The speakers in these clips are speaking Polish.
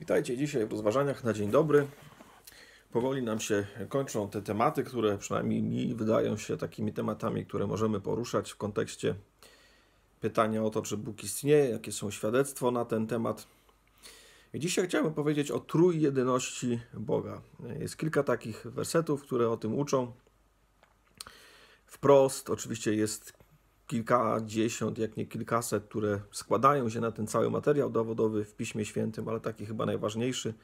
Witajcie dzisiaj w rozważaniach na dzień dobry. Powoli nam się kończą te tematy, które przynajmniej mi wydają się takimi tematami, które możemy poruszać w kontekście pytania o to, czy Bóg istnieje, jakie są świadectwo na ten temat. I dzisiaj chciałbym powiedzieć o trójjedyności Boga. Jest kilka takich wersetów, które o tym uczą. Wprost oczywiście jest kilkadziesiąt, jak nie kilkaset, które składają się na ten cały materiał dowodowy w Piśmie Świętym, ale taki chyba najważniejszy.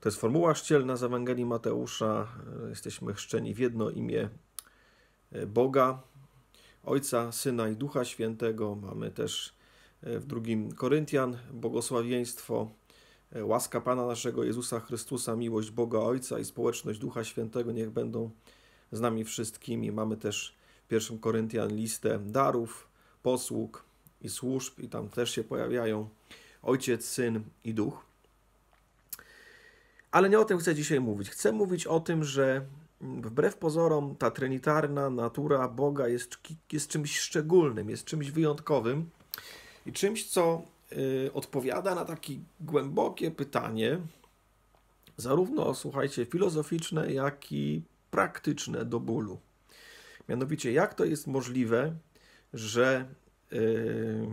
To jest formuła szczelna z Ewangelii Mateusza. Jesteśmy chrzczeni w jedno imię e, Boga, Ojca, Syna i Ducha Świętego. Mamy też e, w drugim Koryntian błogosławieństwo, e, łaska Pana naszego Jezusa Chrystusa, miłość Boga Ojca i społeczność Ducha Świętego niech będą z nami wszystkimi. Mamy też pierwszym Koryntian listę darów, posług i służb, i tam też się pojawiają Ojciec, Syn i Duch. Ale nie o tym chcę dzisiaj mówić. Chcę mówić o tym, że wbrew pozorom ta trinitarna natura Boga jest, jest czymś szczególnym, jest czymś wyjątkowym i czymś, co y, odpowiada na takie głębokie pytanie, zarówno, słuchajcie, filozoficzne, jak i praktyczne do bólu. Mianowicie, jak to jest możliwe, że, yy,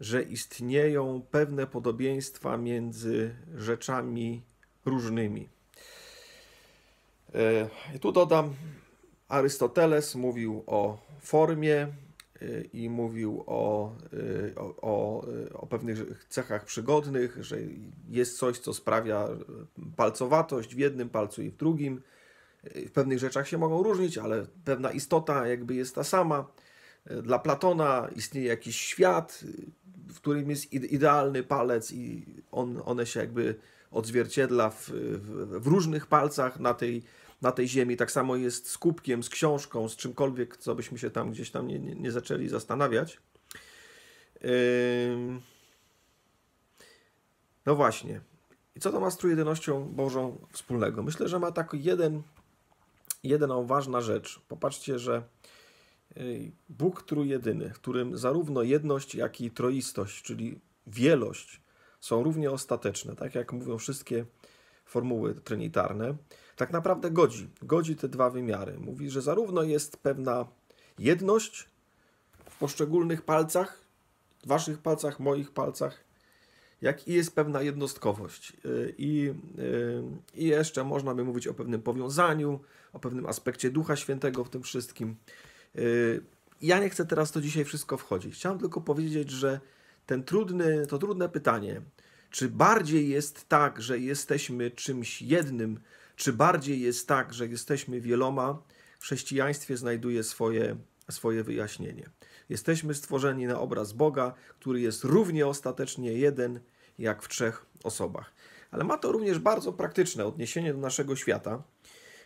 że istnieją pewne podobieństwa między rzeczami różnymi. Yy, tu dodam, Arystoteles mówił o formie yy, i mówił o, yy, o, o, yy, o pewnych cechach przygodnych, że jest coś, co sprawia palcowatość w jednym palcu i w drugim Y, w pewnych rzeczach się mogą różnić, ale pewna istota jakby jest ta sama. Y, dla Platona istnieje jakiś świat, y, w którym jest idealny palec i on, one się jakby odzwierciedla w, w, w różnych palcach na tej, na tej ziemi. Tak samo jest z kubkiem, z książką, z czymkolwiek, co byśmy się tam gdzieś tam nie, nie, nie zaczęli zastanawiać. No właśnie. I co to ma z trójjedynością Bożą wspólnego? Myślę, że ma taki jeden jedna ważna rzecz. Popatrzcie, że y, Bóg trójjedyny, którym zarówno jedność, jak i troistość, czyli wielość, są równie ostateczne, tak jak mówią wszystkie formuły trinitarne, tak naprawdę godzi, godzi te dwa wymiary. Mówi, że zarówno jest pewna jedność w poszczególnych palcach, waszych palcach, moich palcach, jak i jest pewna jednostkowość. Y, I, y, I jeszcze można by mówić o pewnym powiązaniu, o pewnym aspekcie Ducha Świętego w tym wszystkim. Y, ja nie chcę teraz to dzisiaj wszystko wchodzić. Chciałem tylko powiedzieć, że ten trudny, to trudne pytanie, czy bardziej jest tak, że jesteśmy czymś jednym, czy bardziej jest tak, że jesteśmy wieloma, w chrześcijaństwie znajduje swoje swoje wyjaśnienie. Jesteśmy stworzeni na obraz Boga, który jest równie ostatecznie jeden jak w trzech osobach. Ale ma to również bardzo praktyczne odniesienie do naszego świata.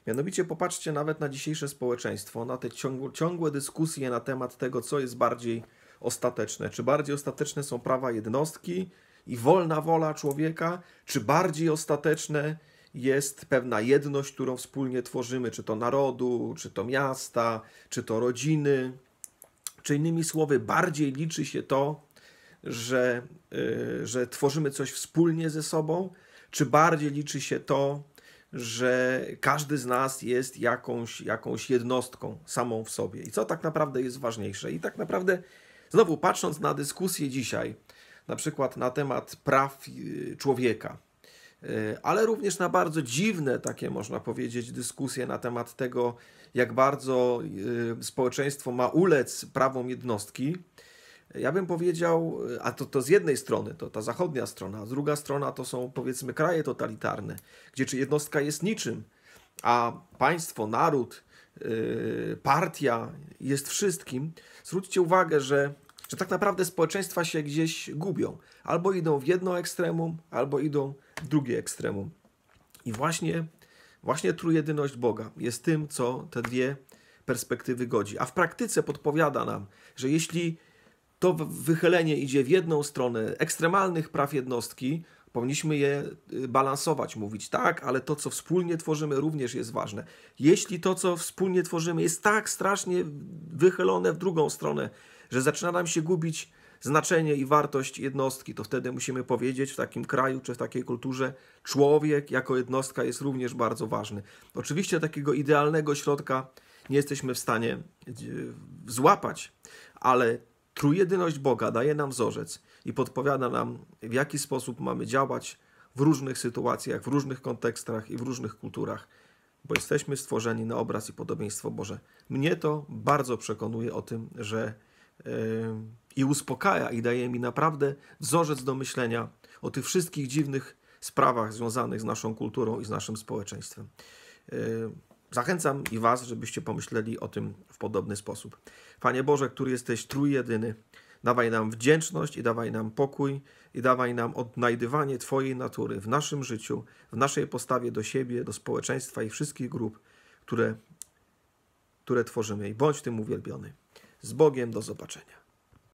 Mianowicie popatrzcie nawet na dzisiejsze społeczeństwo, na te ciągłe dyskusje na temat tego, co jest bardziej ostateczne. Czy bardziej ostateczne są prawa jednostki i wolna wola człowieka, czy bardziej ostateczne jest pewna jedność, którą wspólnie tworzymy, czy to narodu, czy to miasta, czy to rodziny. Czy innymi słowy, bardziej liczy się to, że, y, że tworzymy coś wspólnie ze sobą, czy bardziej liczy się to, że każdy z nas jest jakąś, jakąś jednostką samą w sobie. I co tak naprawdę jest ważniejsze? I tak naprawdę, znowu patrząc na dyskusję dzisiaj, na przykład na temat praw y, człowieka, E, ale również na bardzo dziwne, takie można powiedzieć, dyskusje na temat tego, jak bardzo e, społeczeństwo ma ulec prawom jednostki. Ja bym powiedział, e, a to, to z jednej strony, to ta zachodnia strona, a druga strona to są powiedzmy kraje totalitarne, gdzie czy jednostka jest niczym, a państwo, naród, partia jest wszystkim. Zwróćcie uwagę, że że tak naprawdę społeczeństwa się gdzieś gubią. Albo idą w jedno ekstremum, albo idą w drugie ekstremum. I właśnie, właśnie trójjedyność Boga jest tym, co te dwie perspektywy godzi. A w praktyce podpowiada nam, że jeśli to wychylenie idzie w jedną stronę ekstremalnych praw jednostki, powinniśmy je y, balansować, mówić tak, ale to, co wspólnie tworzymy, również jest ważne. Jeśli to, co wspólnie tworzymy, jest tak strasznie wychylone w drugą stronę, że zaczyna nam się gubić znaczenie i wartość jednostki, to wtedy musimy powiedzieć w takim kraju czy w takiej kulturze, człowiek jako jednostka jest również bardzo ważny. Oczywiście takiego idealnego środka nie jesteśmy w stanie e, złapać, ale trójjedyność Boga daje nam wzorzec i podpowiada nam, w jaki sposób mamy działać w różnych sytuacjach, w różnych kontekstach i w różnych kulturach, bo jesteśmy stworzeni na obraz i podobieństwo Boże. Mnie to bardzo przekonuje o tym, że i uspokaja i daje mi naprawdę wzorzec do myślenia o tych wszystkich dziwnych sprawach związanych z naszą kulturą i z naszym społeczeństwem. Zachęcam i Was, żebyście pomyśleli o tym w podobny sposób. Panie Boże, który jesteś trójjedyny, dawaj nam wdzięczność i dawaj nam pokój i dawaj nam odnajdywanie Twojej natury w naszym życiu, w naszej postawie do siebie, do społeczeństwa i wszystkich grup, które, które tworzymy. I bądź tym uwielbiony. Z Bogiem, do zobaczenia.